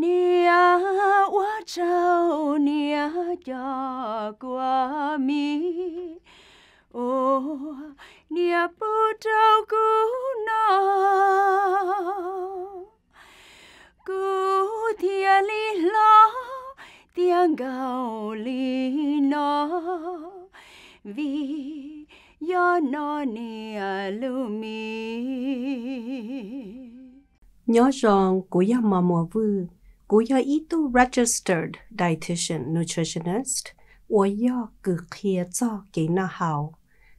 nia quá trâu nia cho của mi ô nia bu trâu cũ nó cũ thia li lo tiếng gào li nó vì do nó nia lu mi nhỏ giòn của do mò mùa vương 고야이도 registered dietitian nutritionist 오야 그키에서 게나하오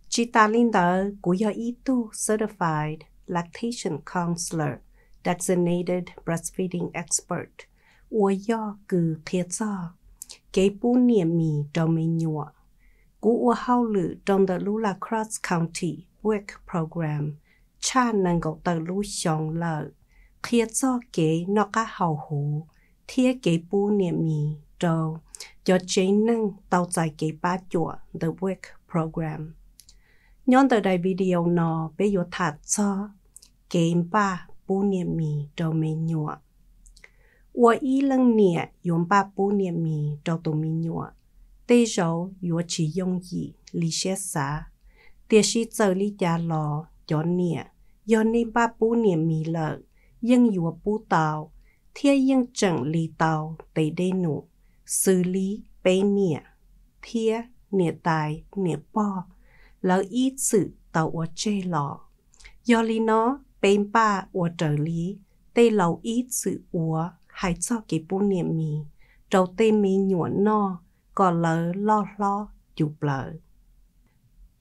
지탈린다 고야이도 certified lactation counselor designated breastfeeding expert 오야 그키에서 게뿐이미 도미뉴아 구우 하울루 동더루라 cross county work program cha nâng gọc ta lũ xiong lợ, khía cho kế nó cá hào hủ, thiết kế bu niệm mì trâu cho chế năng tàu giải kế ba chùa The Work Program. Nhón tờ đây video nó bé dụ thật cho kế ba bu niệm mì trâu mê nhùa. Ủa y lưng nịa dùng ba bu niệm mì trâu tù mì nhùa. Tê râu dụ chỉ dùng dị lý xe xá. Tiếc sĩ giờ lý gia lò cho nịa. Yon nên ba bu niệm mì lợ. Nhưng dụ bu tàu thiên yên chẳng lì tàu tây đê nụ, xử lý bế nịa, thiên nịa tài nịa bò, lão y sự tàu ở chê lọ. Do lý nó bên ba ở trở lý, tây lão y sự ủa hay cho cái bố niệm mì, trâu tê mì nhuộn no, có lỡ lo lo chụp lỡ.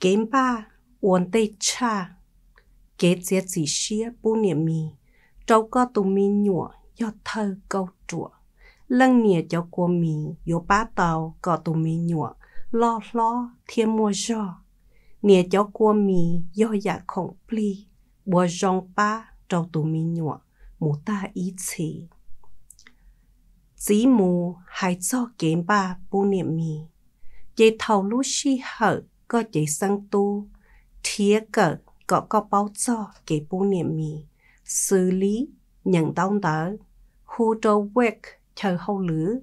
Kém ba, uốn tê cha, kế chế chỉ xia bố niệm mì, trâu có tù mì nhuộn 要偷 câu chùa lần nè cho cô mì yo ba tàu có tụ mì nhựa lo lo thiên mua gió nè cho cô mì yo dạ không, pli bùa rong ba trâu tụ mì nhựa mù ta ý chỉ chỉ mù hai cho kiếm ba bu niệm mì chị thầu lúc si hở có chị sang tu thiế cỡ có có bao cho cái bu niệm mì xử lý nhận đau đớn khu trô wek chờ hậu lử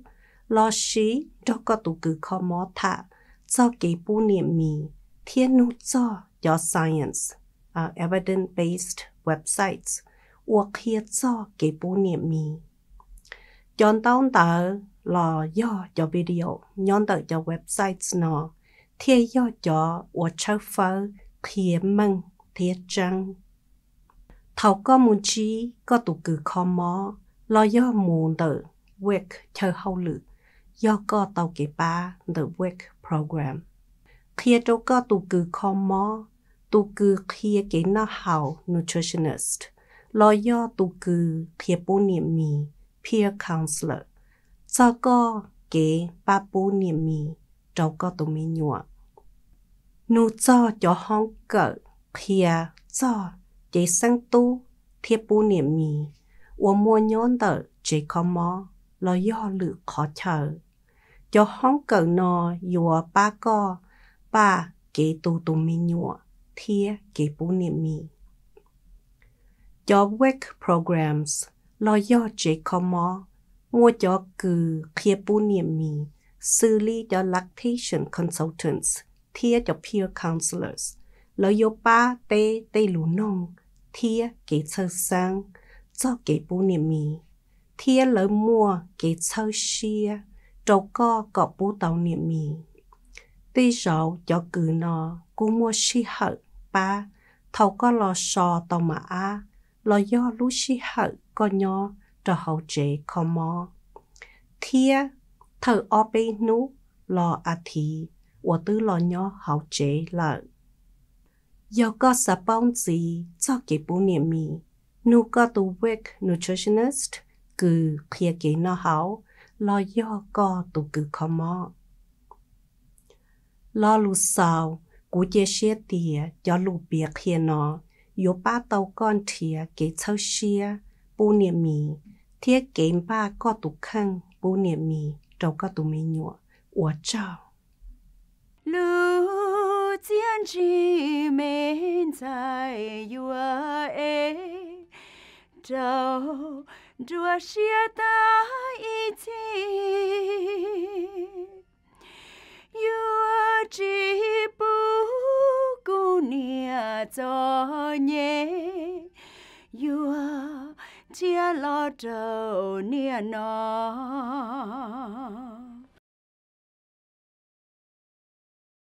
lo xí cho có tụ cử khó mó thạ cho kế bù niệm mì thiên nụ cho cho science uh, evidence-based websites uộc hiết cho kế bù niệm mì chọn tông tờ là do cho video nhon tờ cho websites nó thiên do cho uộc chơi phơ thiên mừng thiên trăng thảo có muốn chi có tụ cử khó mó lo do mùn tử việc chờ hậu lử do có tàu kế ba the work program khi chỗ có tụ cử khó mò tụ cử khi kế nó hậu nutritionist lo do tụ cử khi bố niệm mì peer counselor cho có kế ba bố niệm mì cháu có tụ mì nhua nụ cho cho hong cỡ khi cho chế sang tu thiệp bố niệm mì 我莫娘的这个么，老要了可求，就香港呢有八个把给都都没鸟，贴给不念米。Job work programs lo jo pu 老要这个么，我就给贴不念米，xử lý jo lactation consultants, thia jo peer counselors, lo yêu ba te te lu nong, thia kỹ sơ sang, cho cái bố niệm mì thiên lỡ mua cái sâu xia trâu có có bố tàu niệm mì tuy rậu cho cử nó cú mua xi hở ba thầu có lò sò tàu mà a lò do lú xi hở có nho cho hậu chế khó mò thiên thờ o bê nú lò a thì của tư lò nho hậu chế lợ do có sà bóng gì cho cái bố niệm mì นูก็ตูเวกนูทริชันนิสต์คือเพียเกนอเฮาลอย่อก็ตูคือคอมอลอลูสาวกูเจเชียเตียยอลูเปียเคียนอยป้าเตาก้อนเทียเกเช่าเชียปูเนียมีเทียเกมป้าก็ตุกข้างปูเนียมีเราก็ตุไม่หนัวอวดเจ้า路见几面在远。trầu rùa xia ta y chi yua chi bu cu nia nhé yua chia lo trầu nia